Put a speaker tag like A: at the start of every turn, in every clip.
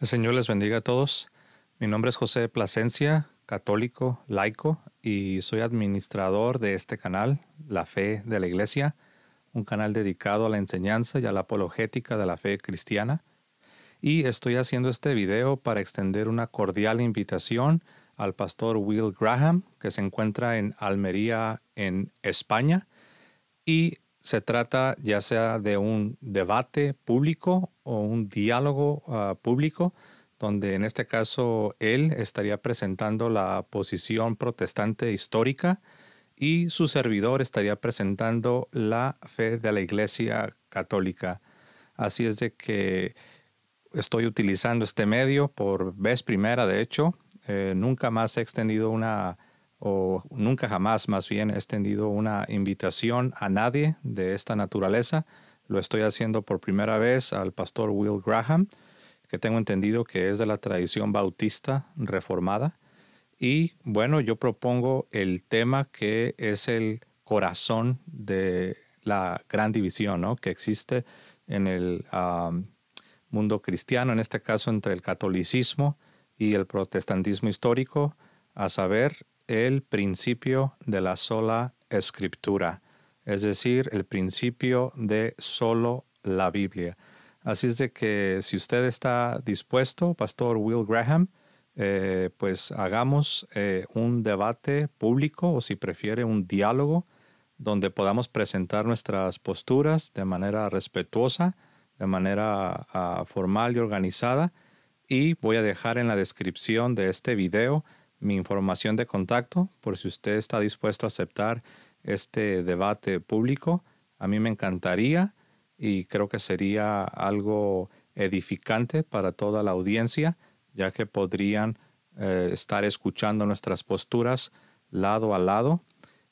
A: El Señor les bendiga a todos. Mi nombre es José Plasencia, católico, laico, y soy administrador de este canal, La Fe de la Iglesia, un canal dedicado a la enseñanza y a la apologética de la fe cristiana. Y estoy haciendo este video para extender una cordial invitación al pastor Will Graham, que se encuentra en Almería, en España, y se trata ya sea de un debate público o un diálogo ah, público, donde en este caso él estaría presentando la posición protestante histórica y su servidor estaría presentando la fe de la Iglesia Católica. Así es de que estoy utilizando este medio por vez primera, de hecho. Eh, nunca más he extendido una o nunca jamás más bien he extendido una invitación a nadie de esta naturaleza. Lo estoy haciendo por primera vez al pastor Will Graham, que tengo entendido que es de la tradición bautista reformada. Y bueno, yo propongo el tema que es el corazón de la gran división que existe en el mundo cristiano, en este caso entre el catolicismo y el protestantismo histórico, a saber el principio de la sola escritura, es decir, el principio de solo la Biblia. Así es de que si usted está dispuesto, Pastor Will Graham, eh, pues hagamos eh, un debate público o si prefiere un diálogo donde podamos presentar nuestras posturas de manera respetuosa, de manera ah, formal y organizada. Y voy a dejar en la descripción de este video mi información de contacto por si usted está dispuesto a aceptar este debate público. A mí me encantaría y creo que sería algo edificante para toda la audiencia, ya que podrían eh, estar escuchando nuestras posturas lado a lado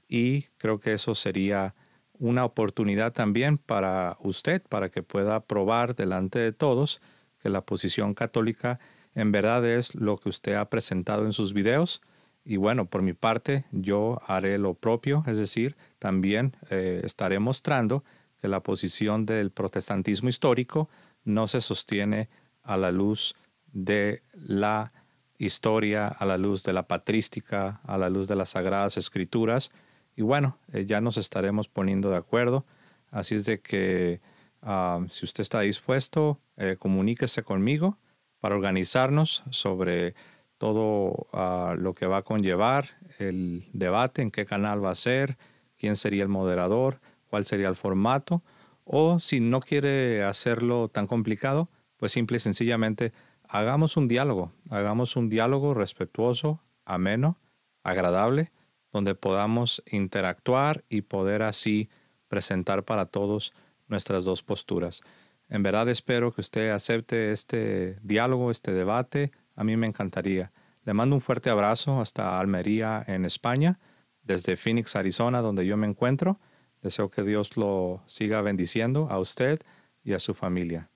A: y creo que eso sería una oportunidad también para usted, para que pueda probar delante de todos que la posición católica en verdad es lo que usted ha presentado en sus videos. Y bueno, por mi parte, yo haré lo propio, es decir, también eh, estaré mostrando que la posición del protestantismo histórico no se sostiene a la luz de la historia, a la luz de la patrística, a la luz de las sagradas escrituras. Y bueno, eh, ya nos estaremos poniendo de acuerdo. Así es de que ah, si usted está dispuesto, eh, comuníquese conmigo para organizarnos sobre todo ah, lo que va a conllevar el debate, en qué canal va a ser, quién sería el moderador, cuál sería el formato, o si no quiere hacerlo tan complicado, pues simple y sencillamente hagamos un diálogo, hagamos un diálogo respetuoso, ameno, agradable, donde podamos interactuar y poder así presentar para todos nuestras dos posturas. En verdad espero que usted acepte este diálogo, este debate. A mí me encantaría. Le mando un fuerte abrazo hasta Almería, en España, desde Phoenix, Arizona, donde yo me encuentro. Deseo que Dios lo siga bendiciendo a usted y a su familia.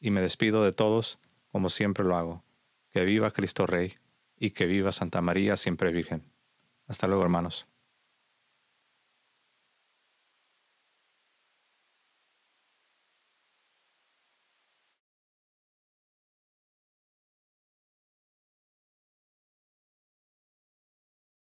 A: Y me despido de todos como siempre lo hago. Que viva Cristo Rey y que viva Santa María siempre Virgen. Hasta luego, hermanos.